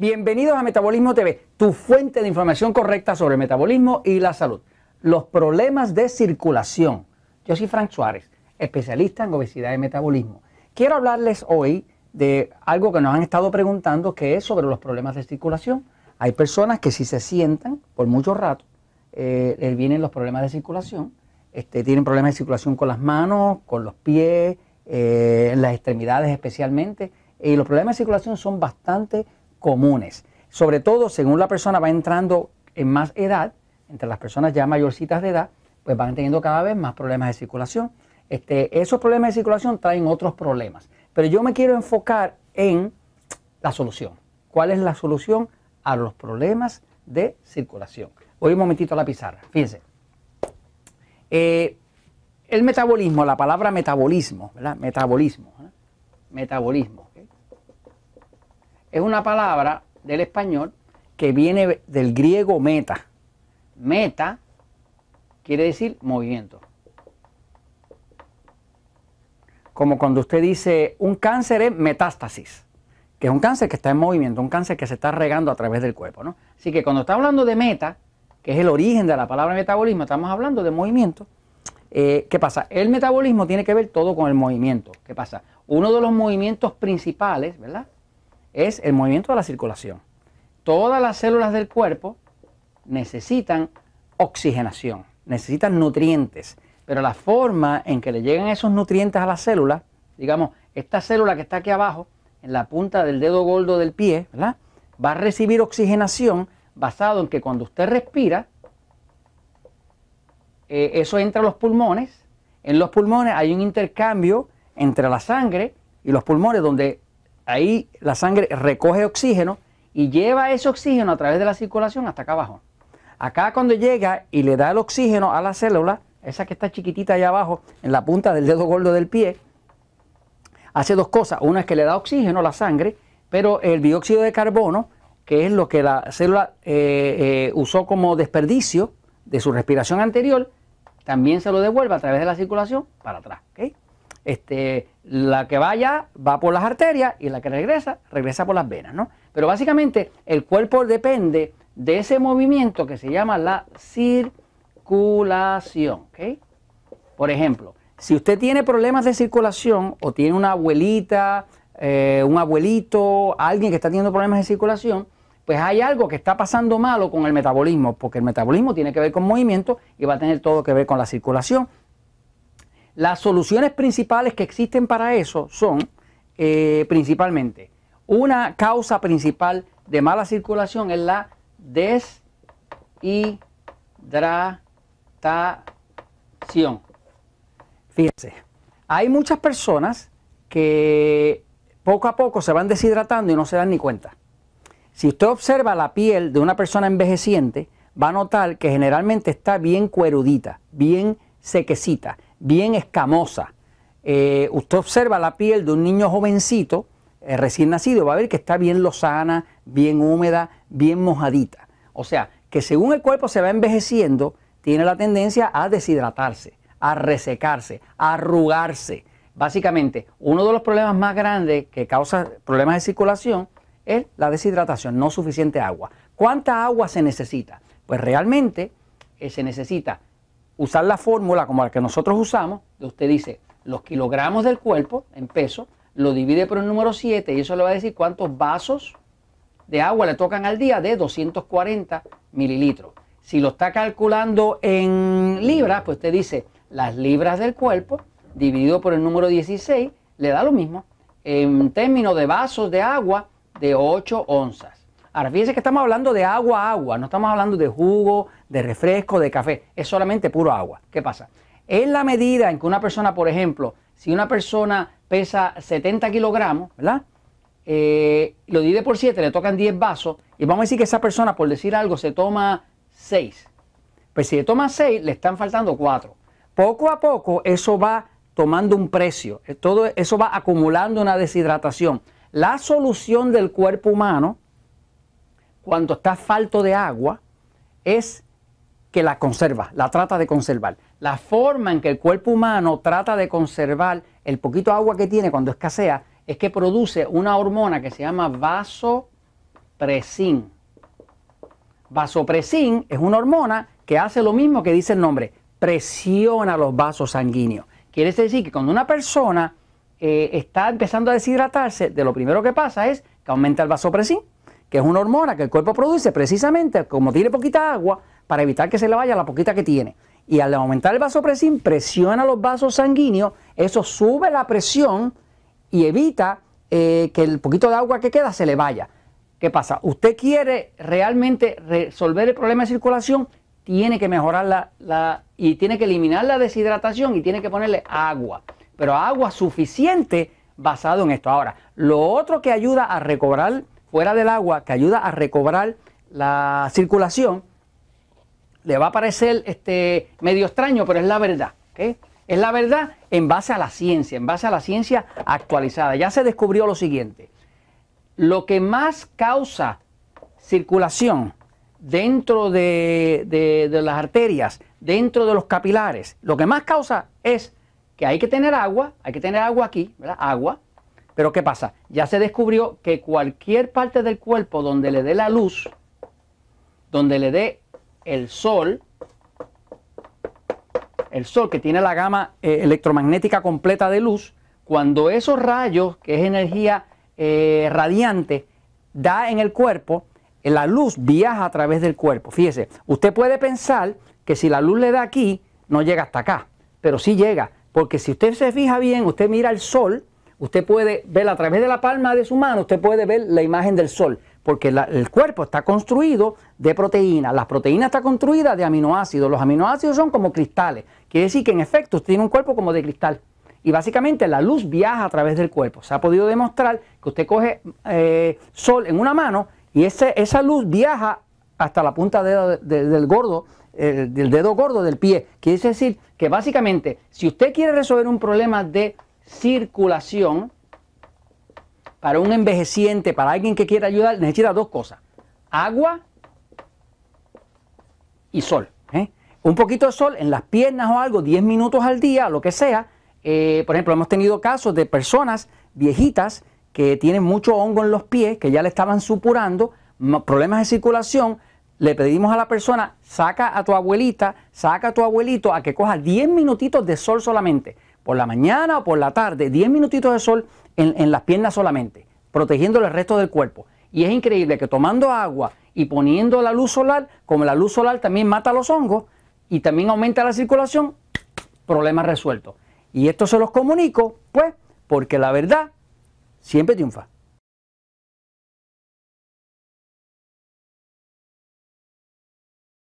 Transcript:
Bienvenidos a Metabolismo TV, tu fuente de información correcta sobre metabolismo y la salud. Los problemas de circulación. Yo soy Frank Suárez, especialista en obesidad y metabolismo. Quiero hablarles hoy de algo que nos han estado preguntando, que es sobre los problemas de circulación. Hay personas que si se sientan por mucho rato, les eh, eh, vienen los problemas de circulación. Este, tienen problemas de circulación con las manos, con los pies, eh, en las extremidades especialmente. Y los problemas de circulación son bastante comunes. Sobre todo, según la persona va entrando en más edad, entre las personas ya mayorcitas de edad, pues van teniendo cada vez más problemas de circulación. Este, esos problemas de circulación traen otros problemas. Pero yo me quiero enfocar en la solución. ¿Cuál es la solución a los problemas de circulación? Voy un momentito a la pizarra. Fíjense. Eh, el metabolismo, la palabra metabolismo, ¿verdad? Metabolismo. ¿eh? Metabolismo es una palabra del español que viene del griego meta. Meta quiere decir movimiento. Como cuando usted dice un cáncer es metástasis, que es un cáncer que está en movimiento, un cáncer que se está regando a través del cuerpo. ¿no? Así que cuando está hablando de meta, que es el origen de la palabra metabolismo, estamos hablando de movimiento. Eh, ¿Qué pasa? El metabolismo tiene que ver todo con el movimiento. ¿Qué pasa? Uno de los movimientos principales, ¿verdad? es el movimiento de la circulación. Todas las células del cuerpo necesitan oxigenación, necesitan nutrientes, pero la forma en que le llegan esos nutrientes a las células, digamos, esta célula que está aquí abajo, en la punta del dedo gordo del pie, ¿verdad? va a recibir oxigenación basado en que cuando usted respira, eh, eso entra a los pulmones, en los pulmones hay un intercambio entre la sangre y los pulmones donde ahí la sangre recoge oxígeno y lleva ese oxígeno a través de la circulación hasta acá abajo. Acá cuando llega y le da el oxígeno a la célula, esa que está chiquitita allá abajo, en la punta del dedo gordo del pie, hace dos cosas. Una es que le da oxígeno a la sangre, pero el dióxido de carbono, que es lo que la célula eh, eh, usó como desperdicio de su respiración anterior, también se lo devuelve a través de la circulación para atrás este, la que vaya va por las arterias y la que regresa, regresa por las venas, ¿no? Pero básicamente el cuerpo depende de ese movimiento que se llama la circulación, Por ejemplo, si usted tiene problemas de circulación o tiene una abuelita, eh, un abuelito, alguien que está teniendo problemas de circulación, pues hay algo que está pasando malo con el metabolismo, porque el metabolismo tiene que ver con movimiento y va a tener todo que ver con la circulación las soluciones principales que existen para eso son eh, principalmente una causa principal de mala circulación es la deshidratación. Fíjense, hay muchas personas que poco a poco se van deshidratando y no se dan ni cuenta. Si usted observa la piel de una persona envejeciente, va a notar que generalmente está bien cuerudita, bien sequecita bien escamosa. Eh, usted observa la piel de un niño jovencito, eh, recién nacido, va a ver que está bien lozana, bien húmeda, bien mojadita. O sea, que según el cuerpo se va envejeciendo, tiene la tendencia a deshidratarse, a resecarse, a arrugarse. Básicamente, uno de los problemas más grandes que causa problemas de circulación es la deshidratación, no suficiente agua. ¿Cuánta agua se necesita? Pues realmente eh, se necesita usar la fórmula como la que nosotros usamos, usted dice los kilogramos del cuerpo en peso, lo divide por el número 7 y eso le va a decir cuántos vasos de agua le tocan al día de 240 mililitros. Si lo está calculando en libras, pues usted dice las libras del cuerpo dividido por el número 16 le da lo mismo en términos de vasos de agua de 8 onzas. Ahora, fíjense que estamos hablando de agua, agua, no estamos hablando de jugo, de refresco, de café, es solamente puro agua. ¿Qué pasa? En la medida en que una persona, por ejemplo, si una persona pesa 70 kilogramos, ¿verdad? Eh, lo divide por 7, le tocan 10 vasos, y vamos a decir que esa persona, por decir algo, se toma 6. Pues si le toma 6, le están faltando 4. Poco a poco eso va tomando un precio, todo eso va acumulando una deshidratación. La solución del cuerpo humano cuando está falto de agua es que la conserva, la trata de conservar. La forma en que el cuerpo humano trata de conservar el poquito agua que tiene cuando escasea es que produce una hormona que se llama vasopresin. Vasopresin es una hormona que hace lo mismo que dice el nombre, presiona los vasos sanguíneos. Quiere decir que cuando una persona eh, está empezando a deshidratarse, de lo primero que pasa es que aumenta el vasopresin que es una hormona que el cuerpo produce precisamente como tiene poquita agua para evitar que se le vaya la poquita que tiene. Y al aumentar el vasopresín, presiona los vasos sanguíneos, eso sube la presión y evita eh, que el poquito de agua que queda se le vaya. ¿Qué pasa? Usted quiere realmente resolver el problema de circulación, tiene que mejorar y tiene que eliminar la deshidratación y tiene que ponerle agua, pero agua suficiente basado en esto. Ahora, lo otro que ayuda a recobrar fuera del agua que ayuda a recobrar la circulación, le va a parecer este, medio extraño, pero es la verdad. Es la verdad en base a la ciencia, en base a la ciencia actualizada. Ya se descubrió lo siguiente. Lo que más causa circulación dentro de, de las arterias, dentro de los capilares, lo que más causa es que hay que tener agua, hay que tener agua aquí, ¿verdad? Agua, pero ¿qué pasa? Ya se descubrió que cualquier parte del cuerpo donde le dé la luz, donde le dé el sol, el sol que tiene la gama eh, electromagnética completa de luz, cuando esos rayos, que es energía eh, radiante, da en el cuerpo, eh, la luz viaja a través del cuerpo. Fíjese, usted puede pensar que si la luz le da aquí, no llega hasta acá, pero sí llega, porque si usted se fija bien, usted mira el sol, Usted puede ver a través de la palma de su mano, usted puede ver la imagen del sol, porque el cuerpo está construido de proteínas. Las proteínas están construidas de aminoácidos. Los aminoácidos son como cristales. Quiere decir que en efecto usted tiene un cuerpo como de cristal. Y básicamente la luz viaja a través del cuerpo. Se ha podido demostrar que usted coge eh, sol en una mano y ese, esa luz viaja hasta la punta de, del gordo, eh, del dedo gordo del pie. Quiere decir que básicamente, si usted quiere resolver un problema de circulación, para un envejeciente, para alguien que quiera ayudar, necesita dos cosas, agua y sol. ¿eh? Un poquito de sol en las piernas o algo, 10 minutos al día, lo que sea. Eh, por ejemplo, hemos tenido casos de personas viejitas que tienen mucho hongo en los pies, que ya le estaban supurando, problemas de circulación, le pedimos a la persona, saca a tu abuelita, saca a tu abuelito a que coja 10 minutitos de sol solamente por la mañana o por la tarde, 10 minutitos de sol en, las piernas solamente, protegiendo el resto del cuerpo. Y es increíble que tomando agua y poniendo la luz solar, como la luz solar también mata los hongos y también aumenta la circulación, problema resuelto. Y esto se los comunico, pues, porque la verdad siempre triunfa.